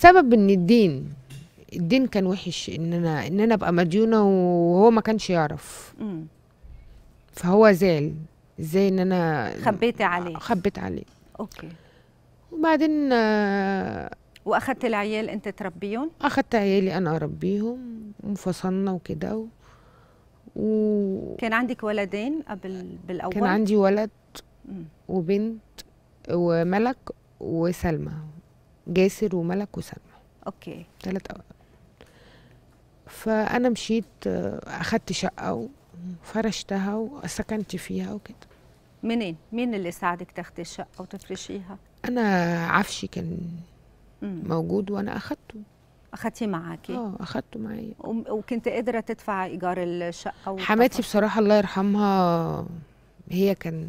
سبب ان الدين الدين كان وحش ان انا ان انا ابقى مديونه وهو ما كانش يعرف مم. فهو زعل ازاي ان انا خبيت عليه خبيت عليه اوكي وبعدين آه، واخدت العيال انت تربيهم اخدت عيالي انا اربيهم وانفصلنا وكده و... و... كان عندك ولدين قبل بالاول كان عندي ولد وبنت وملك وسلمى جاسر وملك وسلمى اوكي ثلاث اوقات فانا مشيت اخدت شقه وفرشتها وسكنت فيها وكده منين مين اللي ساعدك تاخدي الشقه وتفرشيها انا عفشي كان مم. موجود وانا اخدته اخدتيه معاكي اه اخدته معايا وكنت قادره تدفع ايجار الشقه حماتي بصراحه الله يرحمها هي كان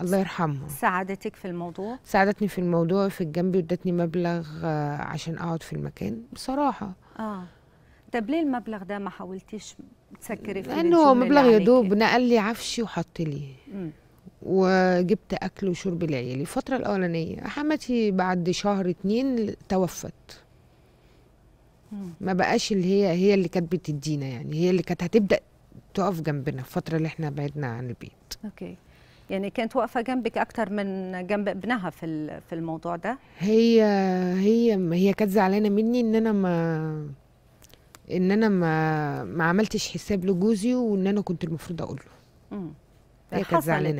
الله يرحمها ساعدتك في الموضوع ساعدتني في الموضوع في الجنب وادتني مبلغ آه، عشان اقعد في المكان بصراحه اه طب ليه المبلغ ده ما حاولتيش تسكري فيه لانه هو مبلغ يدوب نقل لي عفشي وحط لي وجبت اكل وشرب لعيالي الفتره الاولانيه حماتي بعد شهر اتنين توفت ما بقاش اللي هي هي اللي كانت بتدينا يعني هي اللي كانت هتبدا تقف جنبنا الفتره اللي احنا بعدنا عن البيت اوكي يعني كانت واقفه جنبك اكتر من جنب ابنها في في الموضوع ده هي هي هي كانت زعلانه مني ان انا ما ان انا ما ما عملتش حساب لجوزي وان انا كنت المفروض اقول له هي كانت زعلانه